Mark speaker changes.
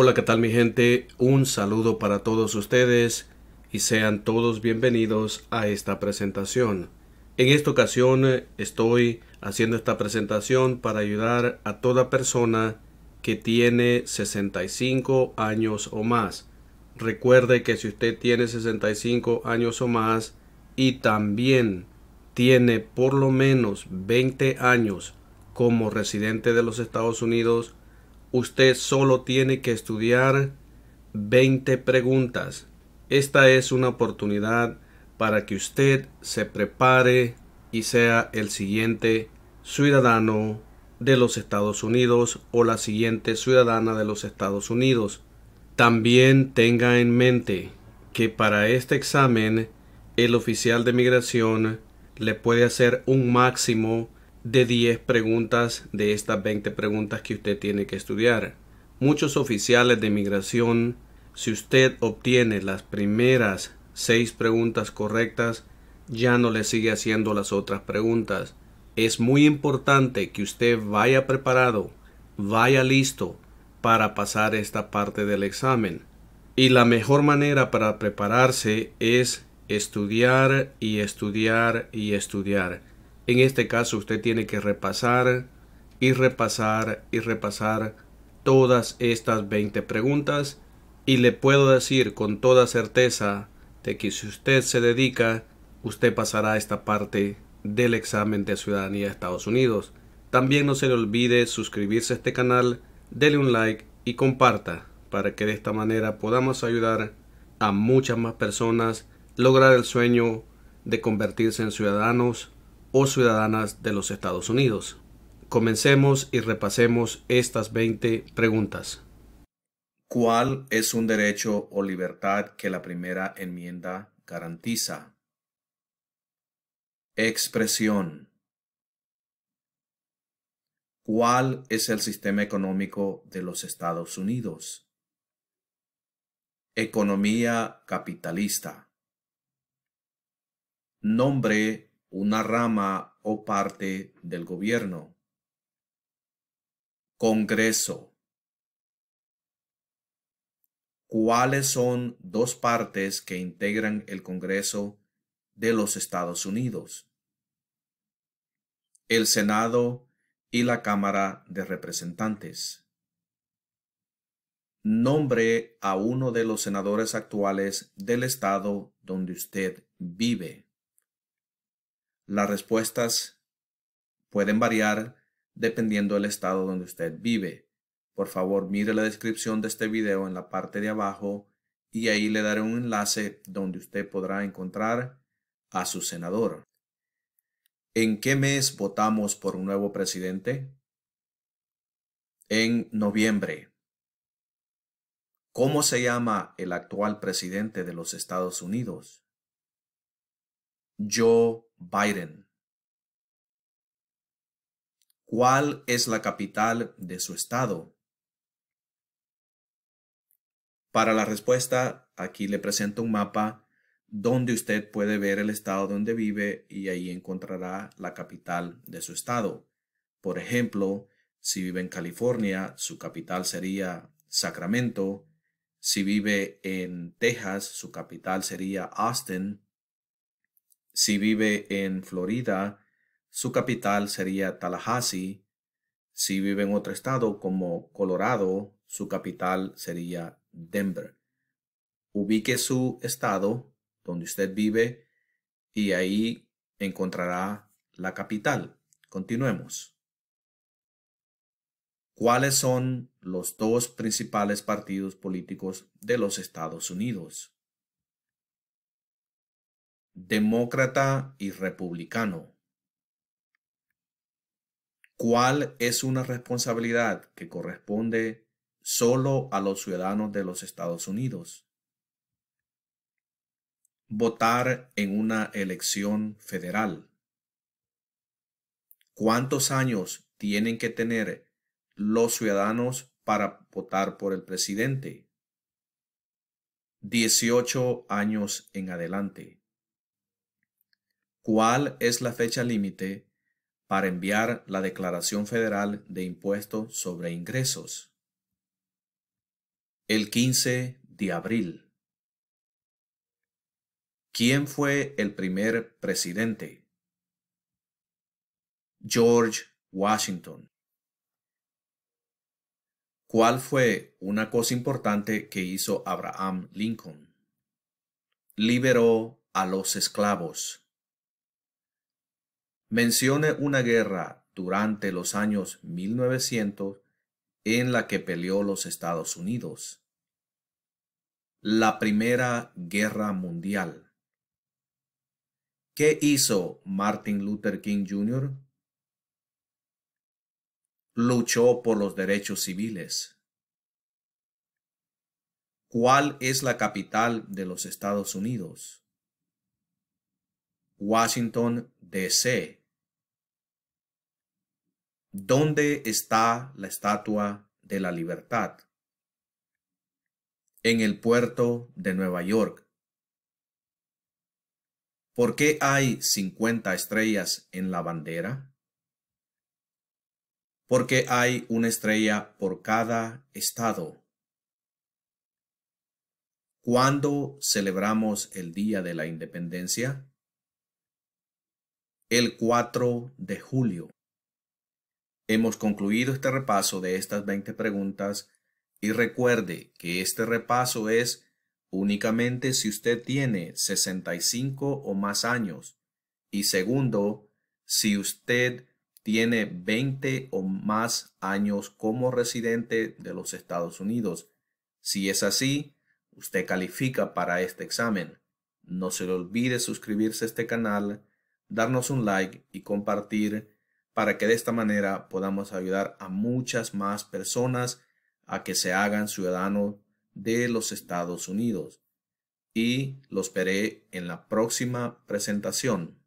Speaker 1: Hola, ¿qué tal mi gente? Un saludo para todos ustedes y sean todos bienvenidos a esta presentación. En esta ocasión eh, estoy haciendo esta presentación para ayudar a toda persona que tiene 65 años o más. Recuerde que si usted tiene 65 años o más y también tiene por lo menos 20 años como residente de los Estados Unidos, usted solo tiene que estudiar 20 preguntas. Esta es una oportunidad para que usted se prepare y sea el siguiente ciudadano de los Estados Unidos o la siguiente ciudadana de los Estados Unidos. También tenga en mente que para este examen el oficial de migración le puede hacer un máximo de diez preguntas de estas veinte preguntas que usted tiene que estudiar. Muchos oficiales de migración, si usted obtiene las primeras seis preguntas correctas, ya no le sigue haciendo las otras preguntas. Es muy importante que usted vaya preparado, vaya listo para pasar esta parte del examen. Y la mejor manera para prepararse es estudiar y estudiar y estudiar en este caso usted tiene que repasar y repasar y repasar todas estas 20 preguntas y le puedo decir con toda certeza de que si usted se dedica, usted pasará esta parte del examen de ciudadanía de Estados Unidos. También no se le olvide suscribirse a este canal, dele un like y comparta para que de esta manera podamos ayudar a muchas más personas lograr el sueño de convertirse en ciudadanos o ciudadanas de los Estados Unidos. Comencemos y repasemos estas 20 preguntas. ¿Cuál es un derecho o libertad que la primera enmienda garantiza? Expresión. ¿Cuál es el sistema económico de los Estados Unidos? Economía capitalista. Nombre una rama o parte del gobierno. Congreso. ¿Cuáles son dos partes que integran el Congreso de los Estados Unidos? El Senado y la Cámara de Representantes. Nombre a uno de los senadores actuales del estado donde usted vive. Las respuestas pueden variar dependiendo del estado donde usted vive. Por favor, mire la descripción de este video en la parte de abajo y ahí le daré un enlace donde usted podrá encontrar a su senador. ¿En qué mes votamos por un nuevo presidente? En noviembre. ¿Cómo se llama el actual presidente de los Estados Unidos? Yo Biden. ¿Cuál es la capital de su estado? Para la respuesta, aquí le presento un mapa donde usted puede ver el estado donde vive y ahí encontrará la capital de su estado. Por ejemplo, si vive en California, su capital sería Sacramento. Si vive en Texas, su capital sería Austin. Si vive en Florida, su capital sería Tallahassee. Si vive en otro estado como Colorado, su capital sería Denver. Ubique su estado donde usted vive y ahí encontrará la capital. Continuemos. ¿Cuáles son los dos principales partidos políticos de los Estados Unidos? demócrata y republicano. ¿Cuál es una responsabilidad que corresponde solo a los ciudadanos de los Estados Unidos? Votar en una elección federal. ¿Cuántos años tienen que tener los ciudadanos para votar por el presidente? 18 años en adelante cuál es la fecha límite para enviar la Declaración Federal de Impuesto sobre Ingresos. El 15 de abril. ¿Quién fue el primer presidente? George Washington. ¿Cuál fue una cosa importante que hizo Abraham Lincoln? Liberó a los esclavos mencione una guerra durante los años 1900 en la que peleó los Estados Unidos. La Primera Guerra Mundial. ¿Qué hizo Martin Luther King Jr.? Luchó por los derechos civiles. ¿Cuál es la capital de los Estados Unidos? Washington, D.C. ¿Dónde está la estatua de la libertad? En el puerto de Nueva York. ¿Por qué hay 50 estrellas en la bandera? Porque hay una estrella por cada estado. ¿Cuándo celebramos el Día de la Independencia? El 4 de julio. Hemos concluido este repaso de estas 20 preguntas y recuerde que este repaso es únicamente si usted tiene 65 o más años y segundo, si usted tiene 20 o más años como residente de los Estados Unidos. Si es así, usted califica para este examen. No se le olvide suscribirse a este canal, darnos un like y compartir para que de esta manera podamos ayudar a muchas más personas a que se hagan ciudadanos de los Estados Unidos. Y los veré en la próxima presentación.